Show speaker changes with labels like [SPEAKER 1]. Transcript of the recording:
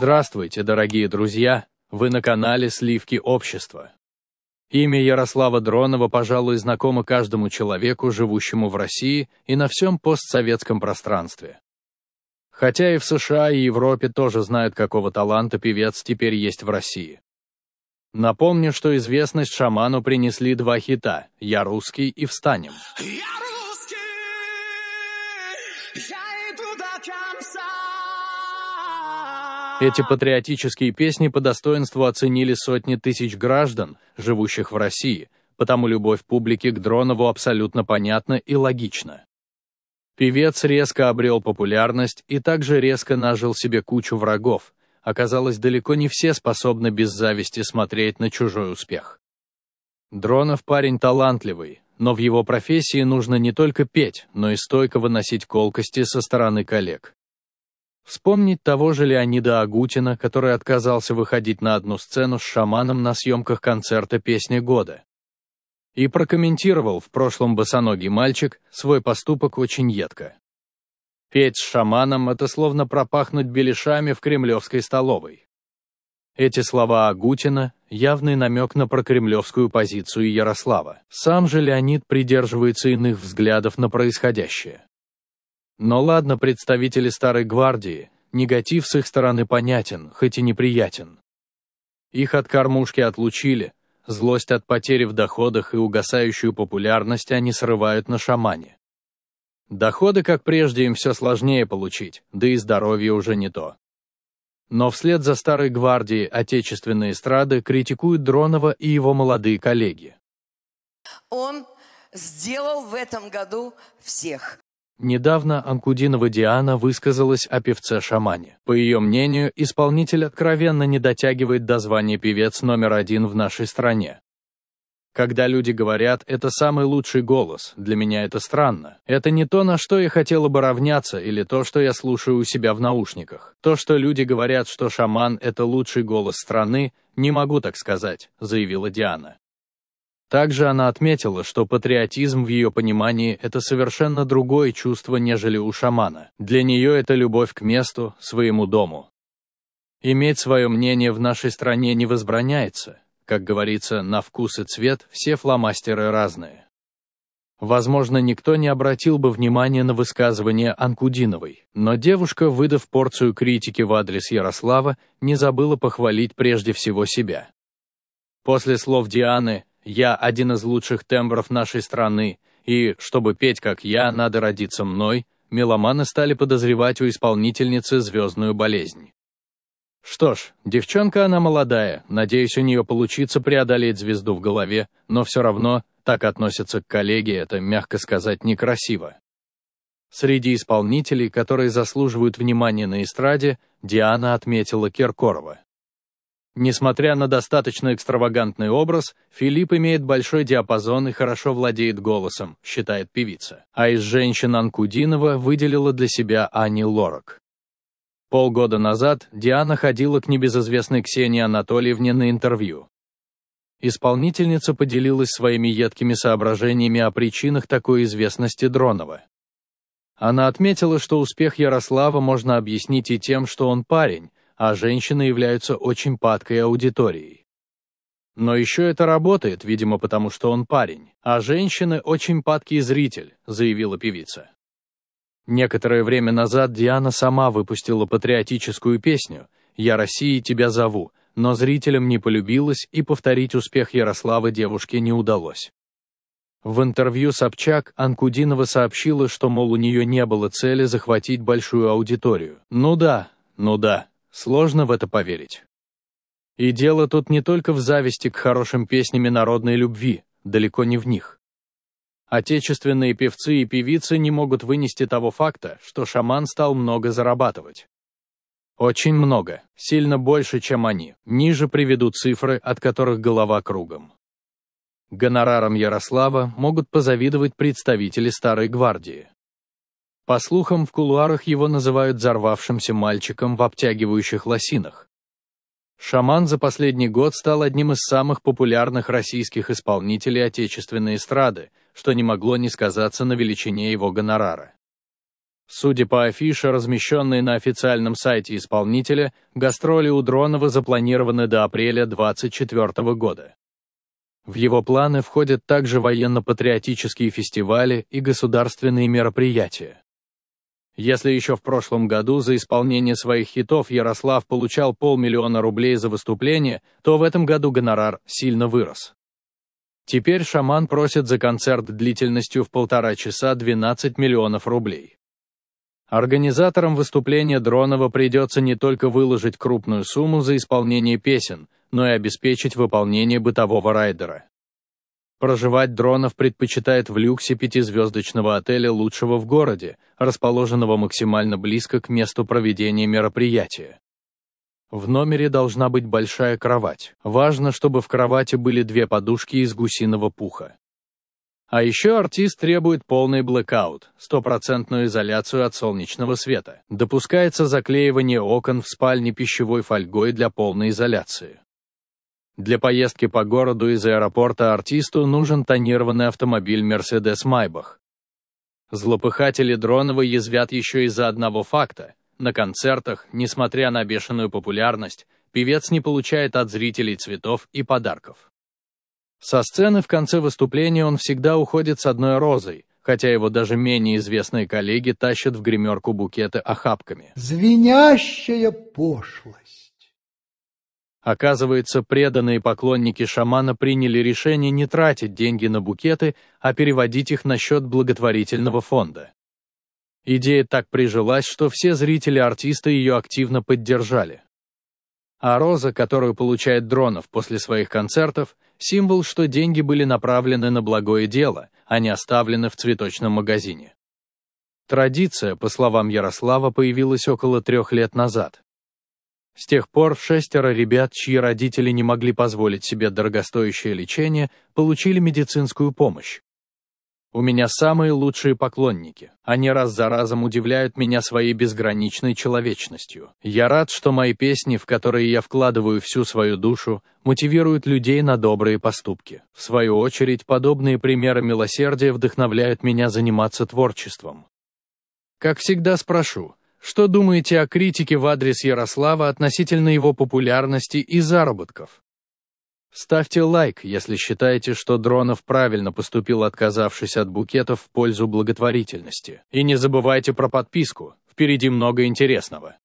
[SPEAKER 1] Здравствуйте, дорогие друзья! Вы на канале «Сливки общества». Имя Ярослава Дронова, пожалуй, знакомо каждому человеку, живущему в России и на всем постсоветском пространстве. Хотя и в США, и Европе тоже знают, какого таланта певец теперь есть в России. Напомню, что известность шаману принесли два хита «Я русский» и «Встанем». Я Эти патриотические песни по достоинству оценили сотни тысяч граждан, живущих в России, потому любовь публики к Дронову абсолютно понятна и логична. Певец резко обрел популярность и также резко нажил себе кучу врагов. Оказалось, далеко не все способны без зависти смотреть на чужой успех. Дронов парень талантливый, но в его профессии нужно не только петь, но и стойко выносить колкости со стороны коллег. Вспомнить того же Леонида Агутина, который отказался выходить на одну сцену с шаманом на съемках концерта «Песни года». И прокомментировал в прошлом босоногий мальчик свой поступок очень едко. Петь с шаманом — это словно пропахнуть беляшами в кремлевской столовой. Эти слова Агутина – явный намек на прокремлевскую позицию Ярослава. Сам же Леонид придерживается иных взглядов на происходящее. Но ладно, представители Старой Гвардии, негатив с их стороны понятен, хоть и неприятен. Их от кормушки отлучили, злость от потери в доходах и угасающую популярность они срывают на шамане. Доходы, как прежде, им все сложнее получить, да и здоровье уже не то. Но вслед за Старой Гвардией отечественные эстрады критикуют Дронова и его молодые коллеги. Он сделал в этом году всех. Недавно Анкудинова Диана высказалась о певце-шамане. По ее мнению, исполнитель откровенно не дотягивает до звания певец номер один в нашей стране. Когда люди говорят «это самый лучший голос», для меня это странно. Это не то, на что я хотела бы равняться, или то, что я слушаю у себя в наушниках. То, что люди говорят, что шаман – это лучший голос страны, не могу так сказать, заявила Диана. Также она отметила, что патриотизм в ее понимании – это совершенно другое чувство, нежели у шамана. Для нее это любовь к месту, своему дому. Иметь свое мнение в нашей стране не возбраняется. Как говорится, на вкус и цвет все фломастеры разные. Возможно, никто не обратил бы внимания на высказывание Анкудиновой, но девушка, выдав порцию критики в адрес Ярослава, не забыла похвалить прежде всего себя. После слов Дианы я один из лучших тембров нашей страны, и, чтобы петь как я, надо родиться мной, меломаны стали подозревать у исполнительницы звездную болезнь. Что ж, девчонка она молодая, надеюсь, у нее получится преодолеть звезду в голове, но все равно, так относятся к коллеге, это, мягко сказать, некрасиво. Среди исполнителей, которые заслуживают внимания на эстраде, Диана отметила Киркорова. Несмотря на достаточно экстравагантный образ, Филипп имеет большой диапазон и хорошо владеет голосом, считает певица. А из женщин Анкудинова выделила для себя Ани Лорак. Полгода назад Диана ходила к небезызвестной Ксении Анатольевне на интервью. Исполнительница поделилась своими едкими соображениями о причинах такой известности Дронова. Она отметила, что успех Ярослава можно объяснить и тем, что он парень, а женщины являются очень падкой аудиторией. Но еще это работает, видимо, потому что он парень, а женщины очень падкий зритель, заявила певица. Некоторое время назад Диана сама выпустила патриотическую песню «Я России тебя зову», но зрителям не полюбилась и повторить успех Ярославы девушке не удалось. В интервью Собчак Анкудинова сообщила, что, мол, у нее не было цели захватить большую аудиторию. Ну да, ну да, Сложно в это поверить. И дело тут не только в зависти к хорошим песням и народной любви, далеко не в них. Отечественные певцы и певицы не могут вынести того факта, что шаман стал много зарабатывать. Очень много, сильно больше, чем они. Ниже приведу цифры, от которых голова кругом. Гонорарам Ярослава могут позавидовать представители Старой Гвардии. По слухам, в кулуарах его называют взорвавшимся мальчиком в обтягивающих лосинах. Шаман за последний год стал одним из самых популярных российских исполнителей отечественной эстрады, что не могло не сказаться на величине его гонорара. Судя по афише, размещенной на официальном сайте исполнителя, гастроли у Дронова запланированы до апреля 2024 года. В его планы входят также военно-патриотические фестивали и государственные мероприятия. Если еще в прошлом году за исполнение своих хитов Ярослав получал полмиллиона рублей за выступление, то в этом году гонорар сильно вырос. Теперь шаман просит за концерт длительностью в полтора часа 12 миллионов рублей. Организаторам выступления Дронова придется не только выложить крупную сумму за исполнение песен, но и обеспечить выполнение бытового райдера. Проживать Дронов предпочитает в люксе пятизвездочного отеля лучшего в городе, расположенного максимально близко к месту проведения мероприятия. В номере должна быть большая кровать. Важно, чтобы в кровати были две подушки из гусиного пуха. А еще артист требует полный блэкаут, стопроцентную изоляцию от солнечного света. Допускается заклеивание окон в спальне пищевой фольгой для полной изоляции. Для поездки по городу из аэропорта артисту нужен тонированный автомобиль Mercedes Майбах». Злопыхатели Дронова язвят еще из-за одного факта. На концертах, несмотря на бешеную популярность, певец не получает от зрителей цветов и подарков. Со сцены в конце выступления он всегда уходит с одной розой, хотя его даже менее известные коллеги тащат в гримерку букеты охапками. «Звенящая пошлость!» Оказывается, преданные поклонники шамана приняли решение не тратить деньги на букеты, а переводить их на счет благотворительного фонда. Идея так прижилась, что все зрители артиста ее активно поддержали. А роза, которую получает Дронов после своих концертов, символ, что деньги были направлены на благое дело, а не оставлены в цветочном магазине. Традиция, по словам Ярослава, появилась около трех лет назад. С тех пор шестеро ребят, чьи родители не могли позволить себе дорогостоящее лечение, получили медицинскую помощь. У меня самые лучшие поклонники. Они раз за разом удивляют меня своей безграничной человечностью. Я рад, что мои песни, в которые я вкладываю всю свою душу, мотивируют людей на добрые поступки. В свою очередь, подобные примеры милосердия вдохновляют меня заниматься творчеством. Как всегда спрошу, что думаете о критике в адрес Ярослава относительно его популярности и заработков? Ставьте лайк, если считаете, что Дронов правильно поступил, отказавшись от букетов в пользу благотворительности. И не забывайте про подписку, впереди много интересного.